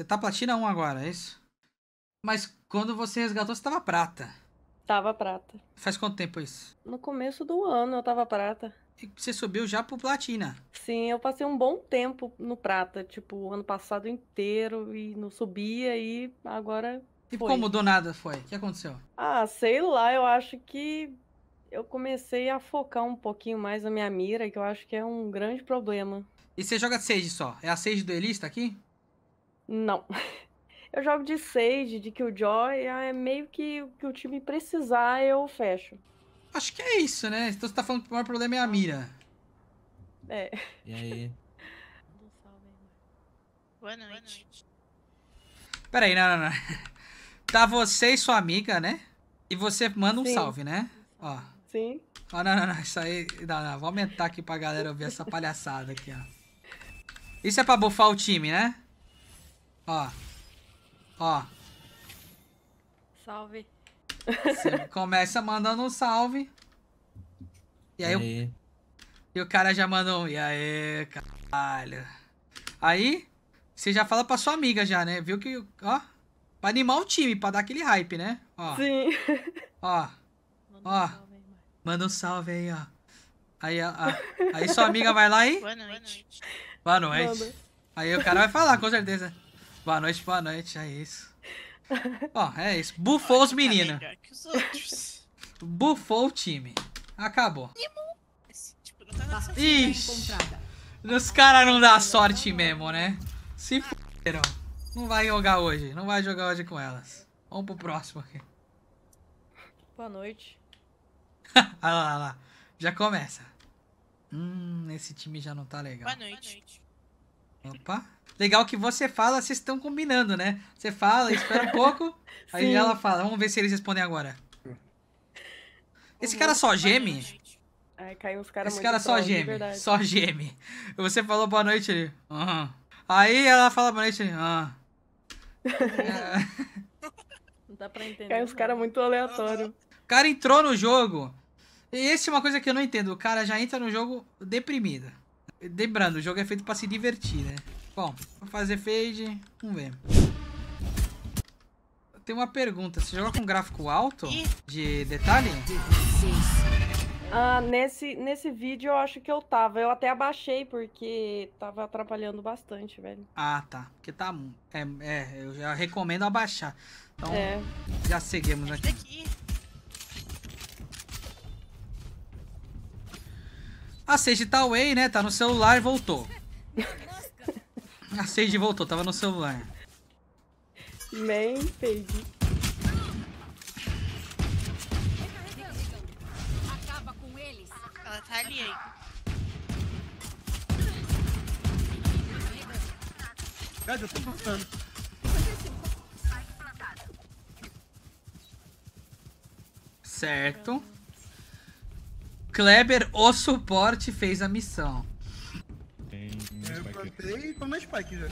Você tá platina 1 agora, é isso? Mas quando você resgatou, você tava prata. Tava prata. Faz quanto tempo isso? No começo do ano eu tava prata. E você subiu já pro platina? Sim, eu passei um bom tempo no prata, tipo, o ano passado inteiro e não subia e agora. E foi. como do nada foi? O que aconteceu? Ah, sei lá, eu acho que eu comecei a focar um pouquinho mais na minha mira, que eu acho que é um grande problema. E você joga Sage só? É a Sage Elista aqui? Não. Eu jogo de Sage, de Killjoy, ah, é meio que o que o time precisar, eu fecho. Acho que é isso, né? Então você tá falando que o maior problema é a mira. É. E aí? Boa noite. Boa noite. Peraí, não, não, não. Tá você e sua amiga, né? E você manda um Sim. salve, né? Ó. Sim. Ó, não, não, não. Isso aí. Não, não. Vou aumentar aqui pra galera ver essa palhaçada aqui, ó. Isso é pra bufar o time, né? Ó. Ó. Salve. Você começa mandando um salve. E aí, aí. O, e o cara já mandou um. E aí, caralho. Aí, você já fala pra sua amiga já, né? Viu que. Ó. Pra animar o time, pra dar aquele hype, né? Ó. Sim. Ó. Manda ó. Um salve, aí, manda um salve aí, ó. Aí, ó. aí sua amiga vai lá e. Boa noite. Boa noite. Boa noite. Aí o cara vai falar, com certeza. Boa noite, boa noite, é isso. Ó, é isso. Bufou os meninos. Bufou o time. Acabou. Tipo tá tá. Ixi, tá os caras não dá sorte mesmo, né? Se fuderam. Não vai jogar hoje. Não vai jogar hoje com elas. Vamos pro próximo aqui. Boa noite. olha lá, olha lá. Já começa. Hum, esse time já não tá legal. Boa noite. Opa legal que você fala, vocês estão combinando, né? Você fala, espera um pouco, aí ela fala, vamos ver se eles respondem agora. Esse cara só geme? Ai, caiu Esse cara só geme, só geme. Você falou boa noite, ele. Uhum. Aí ela fala boa noite, ele. Uhum. Não dá pra entender. Caiu os né? caras muito aleatório. O cara entrou no jogo. E essa é uma coisa que eu não entendo. O cara já entra no jogo deprimido. Lembrando, o jogo é feito para se divertir, né? Bom, vou fazer fade. Vamos ver. Tem uma pergunta. Você joga com gráfico alto? De detalhe? Ah, nesse, nesse vídeo eu acho que eu tava. Eu até abaixei porque tava atrapalhando bastante, velho. Ah, tá. Porque tá. É, é eu já recomendo abaixar. Então, é. já seguimos aqui. A Sage tá away, né? Tá no celular e voltou. A ah, Sage voltou, tava no celular. Man, Sage. Acaba com eles. Ela tá ali hein? Cadê? Eu tô passando. Certo. Kleber, o suporte, fez a missão. Voltei e tô na Spike já.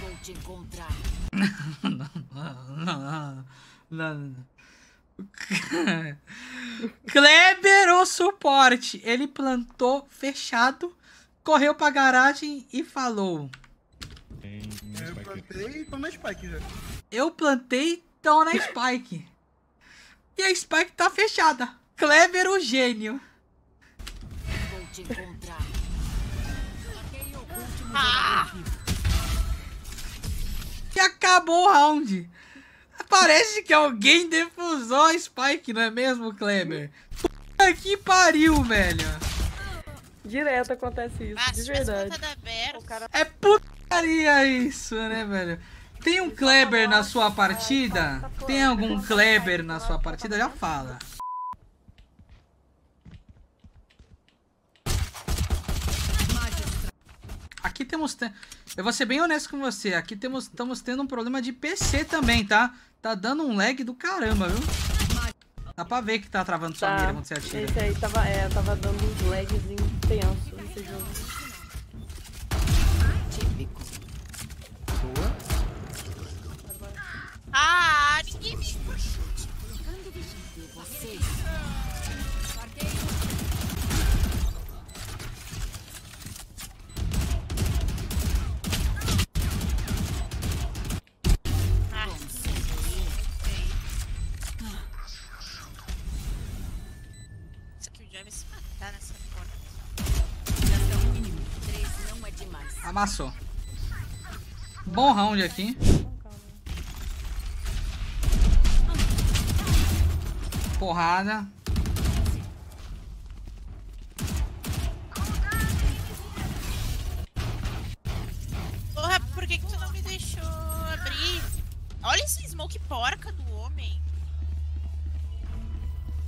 Vou te encontrar. não, não, não, não. Kleber o suporte. Ele plantou fechado, correu pra garagem e falou. Eu plantei e tô na Spike já. Eu plantei, tô na Spike. e a Spike tá fechada. Kleber o gênio. Vou te encontrar. Ah! E acabou o round. Parece que alguém defusou a Spike, não é mesmo, Kleber? Puta que pariu, velho. Direto acontece isso, de verdade. Cara... É putaria isso, né, velho? Tem um Kleber na assim, sua tá partida? Tem algum Kleber na sua partida? Já fala. Aqui temos. Te... Eu vou ser bem honesto com você. Aqui temos, estamos tendo um problema de PC também, tá? Tá dando um lag do caramba, viu? Dá pra ver que tá travando tá. sua mira quando você atira. Esse aí tava, é, tava dando uns lagzinho tenso nesse jogo. Boa. Ah, ninguém me. Passou. Bom round aqui. Porrada. Porra, por que, que tu não me deixou abrir? Olha esse smoke porca do homem.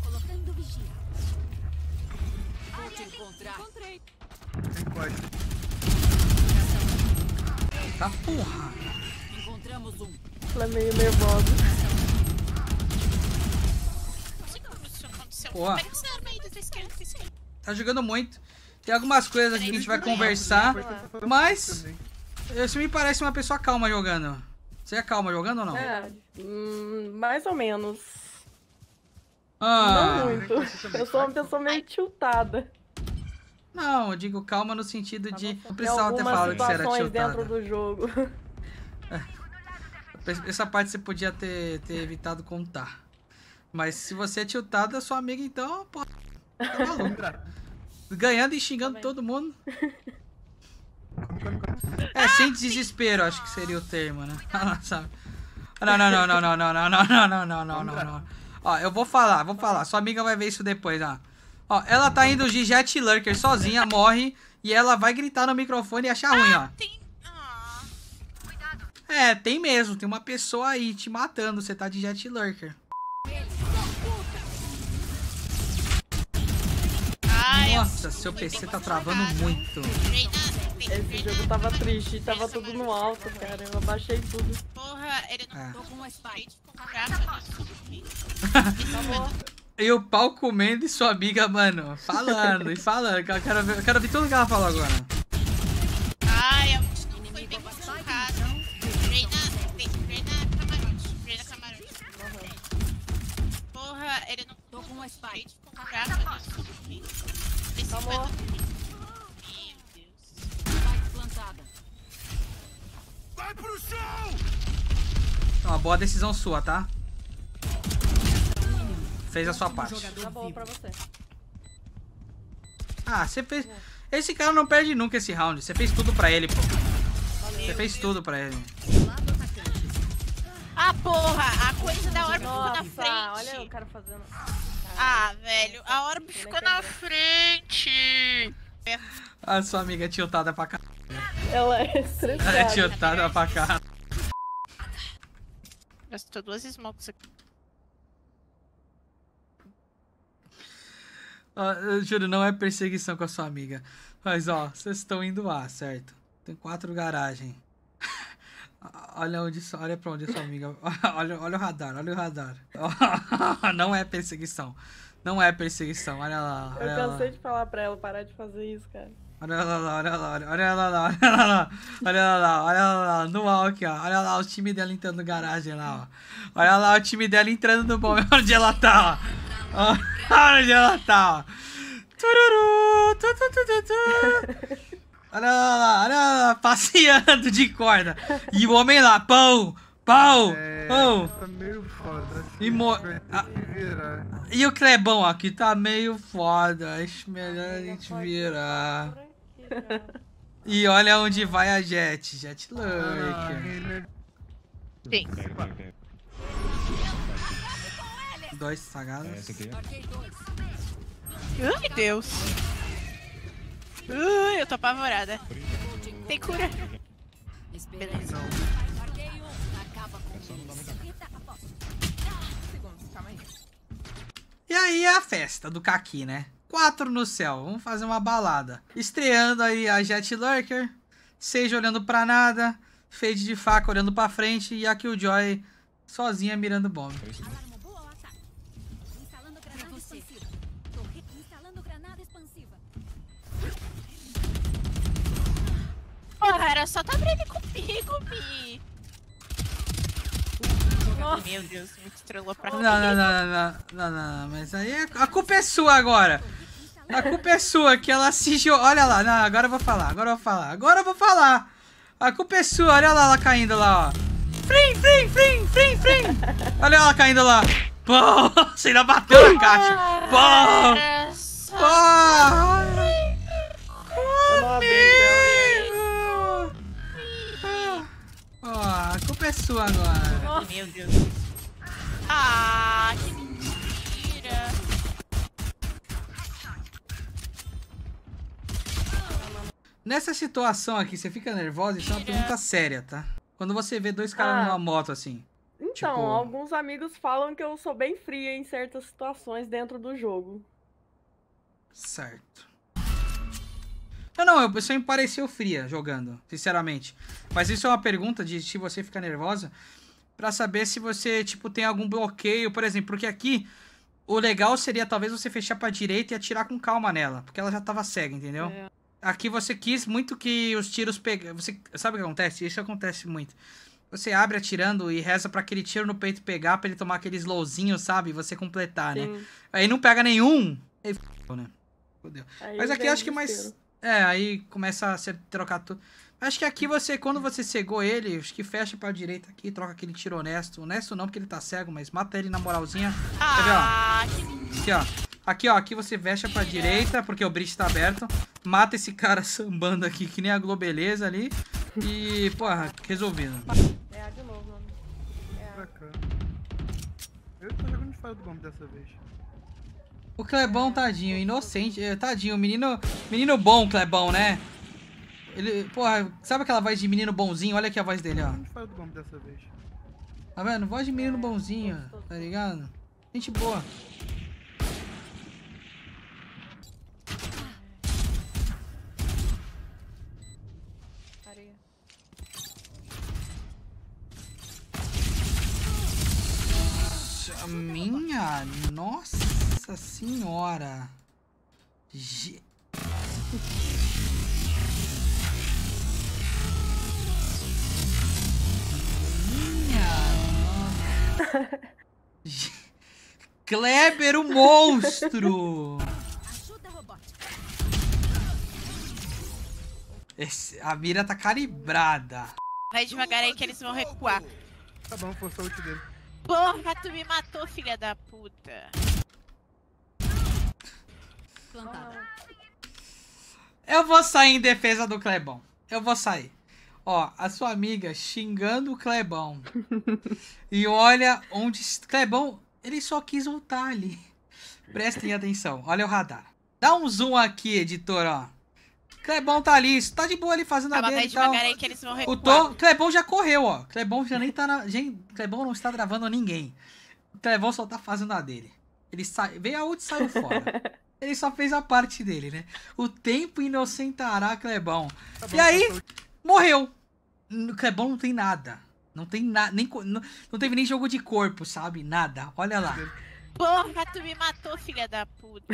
Colocando vigia. Vou te encontrar. Encontrei. Tá porra. Encontramos um. Ela é meio nervosa. Pô. Tá jogando muito. Tem algumas coisas aqui que a gente vai conversar, mas você me parece uma pessoa calma jogando. Você é calma jogando ou não? É, hum, mais ou menos. Ah. Não muito. Eu sou uma pessoa meio tiltada. Não, eu digo calma no sentido de. O pessoal até falado que você era tiltada. dentro do jogo. Essa parte você podia ter, ter evitado contar. Mas se você é tiltada, sua amiga então, pô. Tá maluca. Ganhando e xingando Também. todo mundo. É, sem desespero, acho que seria o termo, né? Sabe? Não, não, não, não, não, não, não, não, não, não, não, não, não. Ó, eu vou falar, vou falar. Sua amiga vai ver isso depois, ó. Ó, ela tá indo de Jet Lurker sozinha, morre. E ela vai gritar no microfone e achar ruim, ah, ó. Ah, é, tem mesmo. Tem uma pessoa aí te matando. Você tá de Jet Lurker. Nossa, seu PC tá travando muito. Esse jogo tava triste, tava tudo no alto, cara. Eu abaixei tudo. Porra, ele não é. ficou com uma spike. Graças a e o pau comendo e sua amiga, mano, falando e falando. Eu quero ver, eu quero ver tudo que ela falou agora. eu Camarote. Camarote. Porra, ele não Vai pro chão! Uma boa decisão sua, tá? Fez a sua parte. Tá ah, você fez... Esse cara não perde nunca esse round. Você fez tudo pra ele, pô. Você fez tudo pra ele. Ah, porra! A coisa da orb ficou na frente. Olha o cara fazendo... Ah, velho. A orb é ficou na frente. A sua amiga é tiltada pra caralho. Ela é estressada. Ela é tiltada pra caralho. Gastou duas smokes aqui. Ah, eu juro, não é perseguição com a sua amiga. Mas ó, vocês estão indo lá, certo? Tem quatro garagens. Olha onde, olha para onde a sua amiga. Olha, olha o radar, olha o radar. Não é perseguição. Não é perseguição, olha lá. Olha eu cansei lá. de falar pra ela parar de fazer isso, cara. Olha lá, lá, olha lá, olha lá, lá, olha lá, olha lá, olha lá, no aqui, ó. Olha lá o time dela entrando no garagem lá, ó. Olha lá o time dela entrando no bom, onde ela tá, ó. Ah, olha onde ela tá, Tururu, tu, tu, tu, Olha lá, olha lá, passeando de corda. E o homem lá, pão, pão, é, pão. Tá meio foda. Assim, e, mo... a... e o Clebão aqui tá meio foda. Acho melhor a gente virar. E olha onde vai a Jet, Jet ah, Lurker. É Sim dois sagadas. É, esse aqui. Ai, Deus. Ui, eu tô apavorada. Tem cura. Beleza. E aí é a festa do Kaki, né? Quatro no céu, vamos fazer uma balada. Estreando aí a Jet Lurker, Seja olhando pra nada, Fade de faca olhando pra frente e a Killjoy sozinha mirando bomba. É galera era só tá breve comigo, Bi. Meu Deus, me estrelou pra não, Não, não, não, não, não, não, mas aí é a culpa é sua agora. A culpa é sua, que ela se jogou. Olha lá, não, agora eu vou falar, agora eu vou falar, agora eu vou falar. A culpa é sua, olha lá ela caindo lá, ó. Frim, frim, frim, frim, frim. Olha ela caindo lá. Pô, você ainda bateu na caixa. Pô, pô. acesso agora. Meu Deus. Ah, que mentira. Nessa situação aqui, você fica nervosa? Isso é uma pergunta séria, tá? Quando você vê dois caras ah. numa moto assim. Então, tipo... alguns amigos falam que eu sou bem fria em certas situações dentro do jogo. Certo. Eu não, eu só me pareceu fria jogando, sinceramente. Mas isso é uma pergunta de se você fica nervosa, para saber se você, tipo, tem algum bloqueio, por exemplo, porque aqui o legal seria talvez você fechar pra direita e atirar com calma nela, porque ela já tava cega, entendeu? É. Aqui você quis muito que os tiros pegassem. Você... Sabe o que acontece? Isso acontece muito. Você abre atirando e reza para aquele tiro no peito pegar, pra ele tomar aquele slowzinho, sabe? E você completar, né? Sim. né? Aí não pega nenhum. E... Né? Fudeu. Aí Mas aqui acho que mais. É, aí começa a ser trocar tudo. Acho que aqui você, quando você cegou ele, acho que fecha pra direita aqui, troca aquele tiro honesto. Honesto não, porque ele tá cego, mas mata ele na moralzinha. Tá ah, ver, ó? Aqui, ó. Aqui, ó, aqui você fecha pra direita, porque o bridge tá aberto. Mata esse cara sambando aqui, que nem a Globeleza ali. E, porra, resolvido. É de novo, mano. Né? É Bacana. Eu tô jogando de fora do bombe dessa vez. O Clebão, tadinho, inocente. É, tadinho, menino, menino bom, Clebão, né? Ele, porra, sabe aquela voz de menino bonzinho? Olha aqui a voz dele, ó. Tá vendo? Voz de menino bonzinho, tá ligado? Gente boa. Cara. Ge... Minha. Kleber, o monstro! Esse, a mira tá calibrada. Vai devagar aí que eles vão recuar. Tá bom, força o ult dele. Porra, tu me matou, filha da puta plantada. Eu vou sair em defesa do Clebão. Eu vou sair. Ó, a sua amiga xingando o Clebão. e olha onde. Clebão, ele só quis voltar ali. Prestem atenção. Olha o radar. Dá um zoom aqui, editor, ó. Clebão tá ali, tá de boa ali fazendo Calma, a dele Aí que eles vão o Tom, Clebão já correu, ó. Clebão já nem tá na. Gente, Clebão não está gravando ninguém. O Clebão só tá fazendo a dele. Ele sai, veio a ult e saiu fora. ele só fez a parte dele, né? O tempo inocentará Clebão. Tá e aí, tá morreu. O Clebão não tem nada. Não tem nada. Nem, não, teve nem jogo de corpo, sabe? Nada. Olha lá. Porra, tu me matou, filha da puta.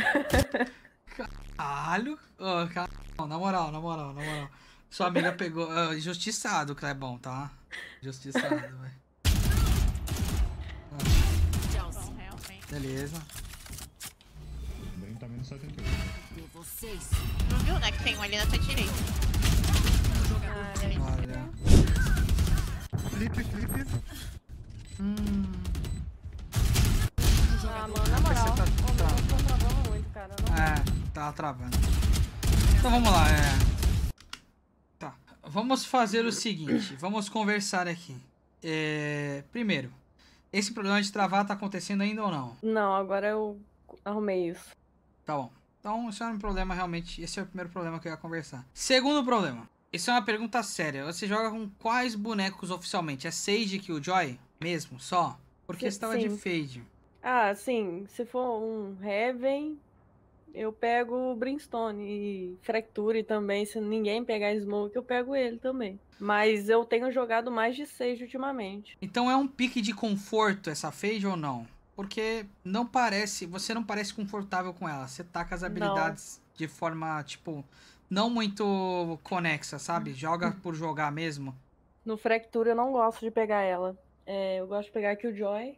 Caralho. Oh, car... Na moral, na moral, na moral. Sua amiga pegou. Uh, injustiçado, Clebão, tá? Injustiçado, velho. Beleza. Não viu, né? Que tem um ali na sua direita. Olha. Flip, flip. Hum. Ah, mano, na moral. Tá, tá... Muito, cara, é, tá travando. Então vamos lá, é. Tá. Vamos fazer o seguinte. Vamos conversar aqui. É... Primeiro, esse problema de travar tá acontecendo ainda ou não? Não, agora eu arrumei isso. Tá bom. Então, isso é um problema realmente. Esse é o primeiro problema que eu ia conversar. Segundo problema. Isso é uma pergunta séria. Você joga com quais bonecos oficialmente? É Sage Killjoy? Mesmo? Só? Porque eu estava de Fade. Ah, sim. Se for um Heaven, eu pego o Brimstone e Fracture também. Se ninguém pegar Smoke, eu pego ele também. Mas eu tenho jogado mais de Sage ultimamente. Então é um pique de conforto essa Fade ou não? Porque não parece. Você não parece confortável com ela. Você taca as habilidades não. de forma, tipo, não muito conexa, sabe? Joga por jogar mesmo. No fracture eu não gosto de pegar ela. É, eu gosto de pegar aqui o Joy.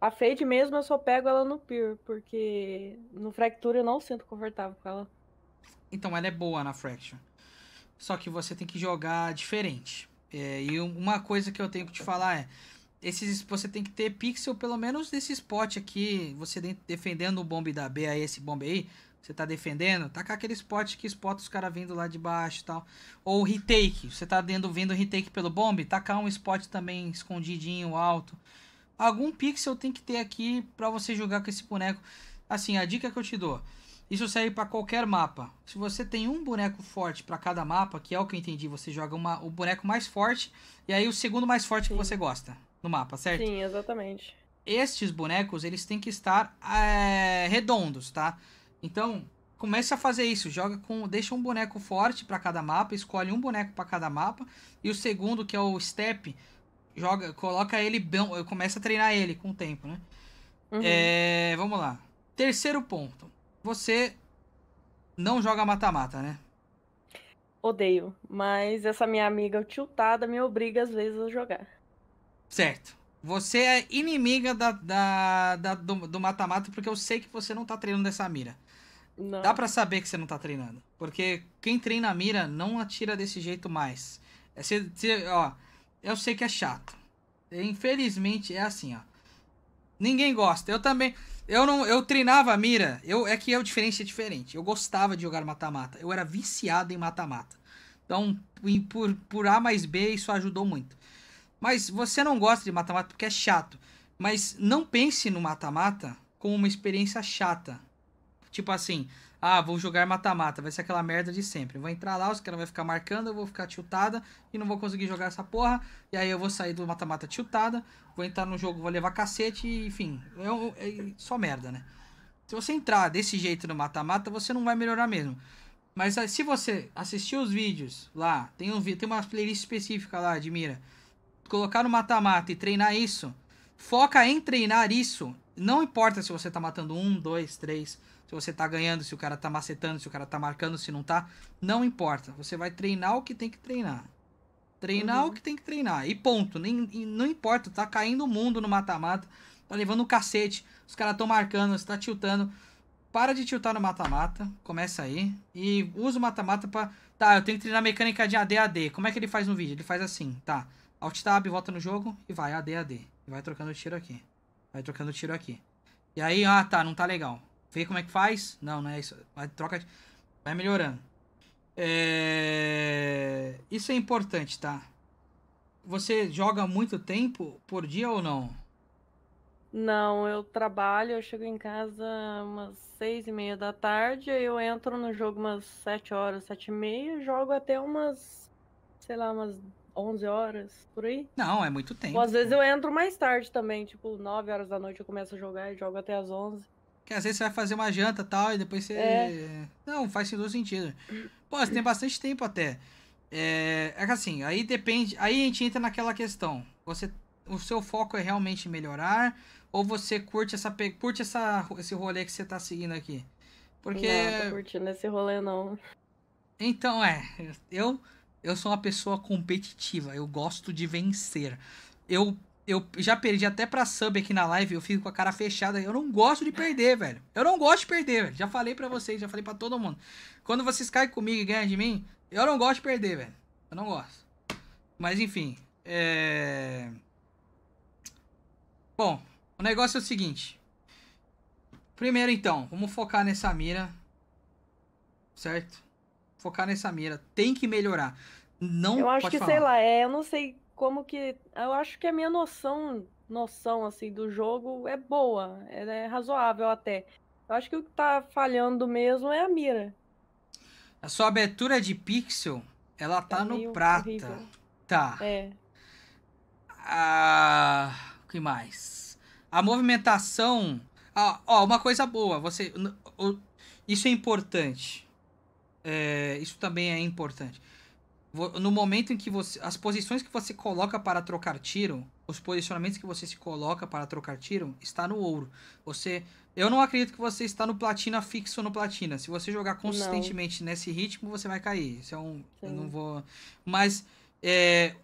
A Fade mesmo eu só pego ela no Pure, porque no Fracture eu não sinto confortável com ela. Então ela é boa na Fracture. Só que você tem que jogar diferente. É, e uma coisa que eu tenho que te falar é esses, você tem que ter pixel pelo menos desse spot aqui, você defendendo o bombe da B aí, esse bombe aí, você tá defendendo, tacar tá aquele spot que spot os caras vindo lá de baixo e tal. Ou retake, você tá dando, vendo retake pelo bombe, tacar tá um spot também escondidinho, alto. Algum pixel tem que ter aqui para você jogar com esse boneco. Assim, a dica que eu te dou, isso serve para qualquer mapa. Se você tem um boneco forte para cada mapa, que é o que eu entendi, você joga uma, o boneco mais forte e aí o segundo mais forte Sim. que você gosta no mapa, certo? Sim, exatamente. Estes bonecos, eles têm que estar é, redondos, tá? Então, comece a fazer isso. Joga com, deixa um boneco forte para cada mapa, escolhe um boneco para cada mapa e o segundo, que é o step, joga, coloca ele bom, começa a treinar ele com o tempo, né? Uhum. É, vamos lá. Terceiro ponto. Você não joga mata-mata, né? Odeio, mas essa minha amiga tiltada me obriga às vezes a jogar. Certo. Você é inimiga da, da, da do mata-mata porque eu sei que você não tá treinando dessa mira. Não. Dá para saber que você não tá treinando. Porque quem treina a mira não atira desse jeito mais. É, ó, eu sei que é chato. Infelizmente é assim, ó. Ninguém gosta. Eu também. Eu não. Eu treinava a mira. Eu, é que a diferença é diferente. Eu gostava de jogar mata-mata. Eu era viciado em mata-mata. Então, por, por A mais B, isso ajudou muito. Mas você não gosta de mata-mata porque é chato. Mas não pense no mata-mata como uma experiência chata. Tipo assim, ah, vou jogar mata-mata, vai ser aquela merda de sempre. vou entrar lá, os caras vão ficar marcando, eu vou ficar tiltada e não vou conseguir jogar essa porra. E aí eu vou sair do mata-mata tiltada, vou entrar no jogo, vou levar cacete, e, enfim. É, é só merda, né? Se você entrar desse jeito no mata-mata, você não vai melhorar mesmo. Mas ah, se você assistir os vídeos lá, tem, um, tem uma playlist específica lá de mira colocar no mata-mata e treinar isso, foca em treinar isso. Não importa se você tá matando um, dois, três, se você tá ganhando, se o cara tá macetando, se o cara tá marcando, se não tá. Não importa. Você vai treinar o que tem que treinar. Treinar uhum. o que tem que treinar. E ponto. Nem, não importa, tá caindo o mundo no mata-mata. Tá levando o um cacete. Os caras tão marcando, você tá tiltando. Para de tiltar no mata-mata. Começa aí. E usa o mata-mata pra. Tá, eu tenho que treinar mecânica de ADAD. Como é que ele faz no vídeo? Ele faz assim, tá. Alt Tab, volta no jogo e vai AD, AD. E vai trocando tiro aqui. Vai trocando tiro aqui. E aí, ah tá, não tá legal. Vê como é que faz. Não, não é isso. Vai, troca. Vai melhorando. É... Isso é importante, tá? Você joga muito tempo por dia ou não? Não, eu trabalho, eu chego em casa umas seis e meia da tarde, eu entro no jogo umas sete horas, sete e meia, jogo até umas, sei lá, umas 11 horas, por aí. Não, é muito tempo. Ou às vezes eu entro mais tarde também, tipo, 9 horas da noite eu começo a jogar e jogo até as 11. Que às vezes você vai fazer uma janta e tal, e depois você. É. Não, faz todo sentido. Pô, você tem bastante tempo até. É, é que assim, aí depende. Aí a gente entra naquela questão. Você, o seu foco é realmente melhorar, ou você curte essa, curte essa, esse rolê que você tá seguindo aqui? Porque. Não, tô curtindo esse rolê, não. Então, é. Eu eu sou uma pessoa competitiva, eu gosto de vencer. Eu eu já perdi até pra sub aqui na live, eu fico com a cara fechada. Eu não gosto de perder, velho. Eu não gosto de perder, velho. Já falei pra vocês, já falei pra todo mundo. Quando vocês caem comigo e ganham de mim, eu não gosto de perder, velho. Eu não gosto. Mas enfim. É. Bom, o negócio é o seguinte. Primeiro então, vamos focar nessa mira. Certo? focar nessa mira. Tem que melhorar. Não Eu acho que, falar. sei lá, é, eu não sei como que. Eu acho que a minha noção, noção assim, do jogo é boa. é razoável até. Eu acho que o que tá falhando mesmo é a mira. A sua abertura de pixel, ela tá é no prata. Horrível. Tá. É. Ah, o que mais? A movimentação. Ah, ó, uma coisa boa. Você. Isso é importante é, isso também é importante. No momento em que você. As posições que você coloca para trocar tiro, os posicionamentos que você se coloca para trocar tiro, está no ouro. Você. Eu não acredito que você está no platina fixo no platina. Se você jogar consistentemente não. nesse ritmo, você vai cair. Isso é um. Eu não vou. Mas. É,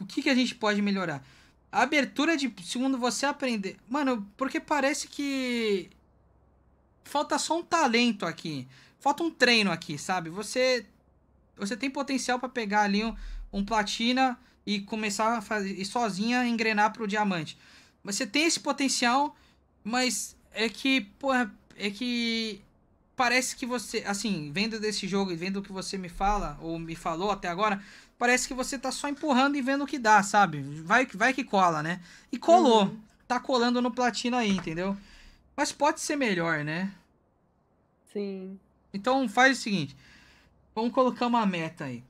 o que, que a gente pode melhorar? A abertura de. Segundo você aprender. Mano, porque parece que. Falta só um talento aqui falta um treino aqui, sabe? Você você tem potencial para pegar ali um, um, platina e começar a fazer e sozinha engrenar pro diamante. Você tem esse potencial, mas é que, porra, é que parece que você, assim, vendo desse jogo e vendo o que você me fala ou me falou até agora, parece que você tá só empurrando e vendo o que dá, sabe? Vai, vai que cola, né? E colou. Uhum. Tá colando no platina aí, entendeu? Mas pode ser melhor, né? Sim. Então faz o seguinte. Vamos colocar uma meta aí.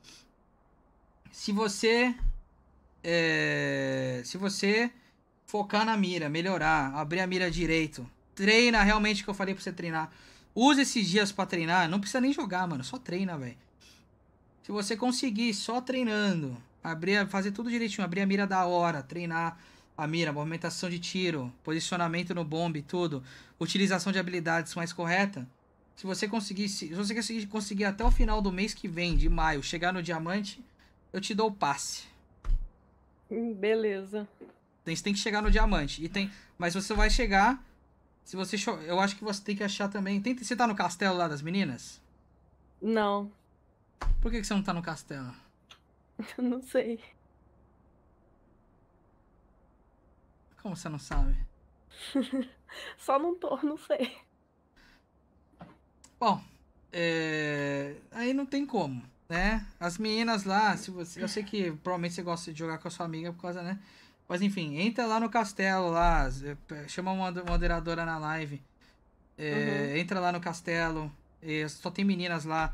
Se você. É, se você focar na mira, melhorar, abrir a mira direito. Treina realmente o que eu falei pra você treinar. Use esses dias para treinar. Não precisa nem jogar, mano. Só treina, velho. Se você conseguir só treinando, abrir, fazer tudo direitinho, abrir a mira da hora, treinar a mira, movimentação de tiro, posicionamento no bombe, tudo, utilização de habilidades mais correta, se você conseguir, se você conseguir, conseguir até o final do mês que vem, de maio, chegar no diamante, eu te dou o passe. Hum, beleza. Tem, você tem que chegar no diamante. E tem, mas você vai chegar. Se você. Eu acho que você tem que achar também. Tem, você tá no castelo lá das meninas? Não. Por que, que você não tá no castelo? Eu não sei. Como você não sabe? Só não tô, não sei. Bom, é... aí não tem como, né? As meninas lá, se você... eu sei que provavelmente você gosta de jogar com a sua amiga por causa, né? Mas enfim, entra lá no castelo, lá, chama uma moderadora na live. É, uhum. Entra lá no castelo, só tem meninas lá.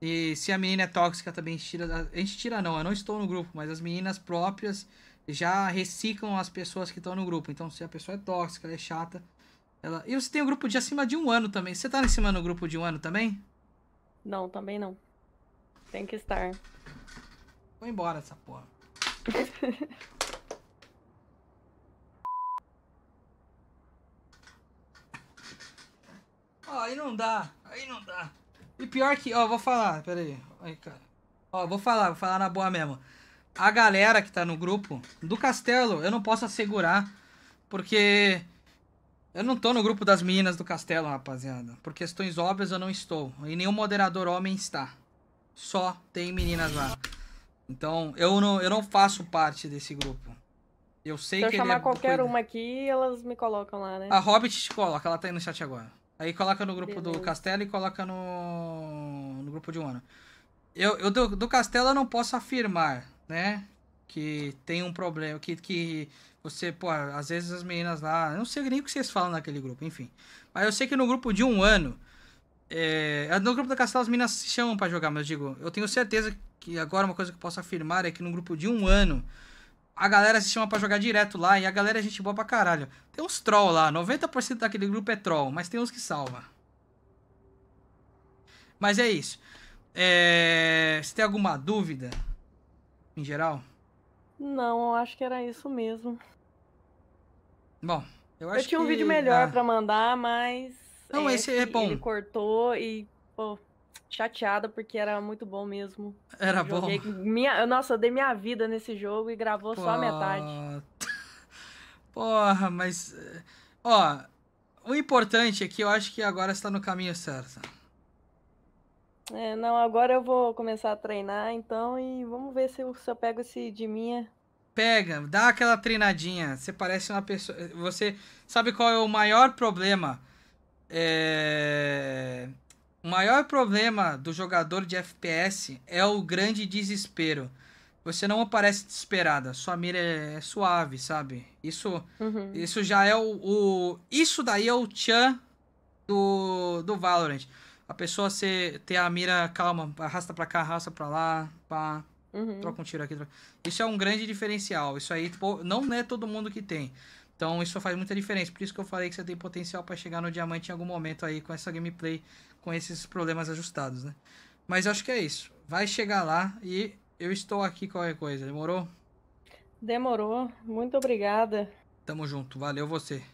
E se a menina é tóxica também, a gente tira. A gente tira, não, eu não estou no grupo, mas as meninas próprias já reciclam as pessoas que estão no grupo. Então, se a pessoa é tóxica, ela é chata, ela... E você tem um grupo de acima de um ano também. Você tá em cima no grupo de um ano também? Não, também não. Tem que estar. Vou embora essa porra. Ó, oh, aí não dá, aí não dá. E pior que, ó, oh, vou falar, peraí. Aí, cara. Ó, oh, vou falar, vou falar na boa mesmo. A galera que tá no grupo do castelo, eu não posso assegurar, porque eu não tô no grupo das meninas do castelo, rapaziada. Por questões óbvias eu não estou. E nenhum moderador homem está. Só tem meninas lá. Então, eu não, eu não faço parte desse grupo. Eu sei Se eu que chamar ele é... qualquer cuida. uma aqui, elas me colocam lá, né? A Hobbit te coloca, ela tá aí no chat agora. Aí coloca no grupo Beleza. do Castelo e coloca no, no grupo de Wano. Eu, eu do, do Castelo eu não posso afirmar, né? que tem um problema, que, que você, pô, às vezes as meninas lá, eu não sei nem o que vocês falam naquele grupo, enfim. Mas eu sei que no grupo de um ano, eh, é, no grupo da Castela as meninas se chamam para jogar, mas eu digo, eu tenho certeza que agora uma coisa que eu posso afirmar é que no grupo de um ano, a galera se chama para jogar direto lá e a galera é gente boa pra caralho. Tem uns troll lá, 90% daquele grupo é troll, mas tem uns que salva. Mas é isso. É, eh, se tem alguma dúvida, em geral... Não, eu acho que era isso mesmo. Bom, eu acho que. Eu tinha um que... vídeo melhor ah. para mandar, mas. Não, é esse, esse é bom. Ele cortou e, pô, chateada porque era muito bom mesmo. Era eu bom. Minha, nossa, eu dei minha vida nesse jogo e gravou Pô... só a metade. Porra, mas. Eh, ó, o importante é que eu acho que agora está no caminho certo. É, não, agora eu vou começar a treinar, então, e vamos ver se eu, se eu pego esse de minha. Pega, dá aquela treinadinha. Você parece uma pessoa. Você sabe qual é o maior problema? É... O maior problema do jogador de FPS é o grande desespero. Você não aparece desesperada, sua mira é, é suave, sabe? Isso, uhum. isso já é o, o, Isso daí é o Chan do, do Valorant a pessoa ser, ter a mira calma, arrasta pra cá, arrasta pra lá, pá, uhum. troca um tiro aqui. Troca... Isso é um grande diferencial. Isso aí, tipo, não é todo mundo que tem. Então isso faz muita diferença. Por isso que eu falei que você tem potencial para chegar no diamante em algum momento aí com essa gameplay, com esses problemas ajustados, né? Mas acho que é isso. Vai chegar lá e eu estou aqui qualquer coisa. Demorou? Demorou. Muito obrigada. Tamo junto. Valeu você.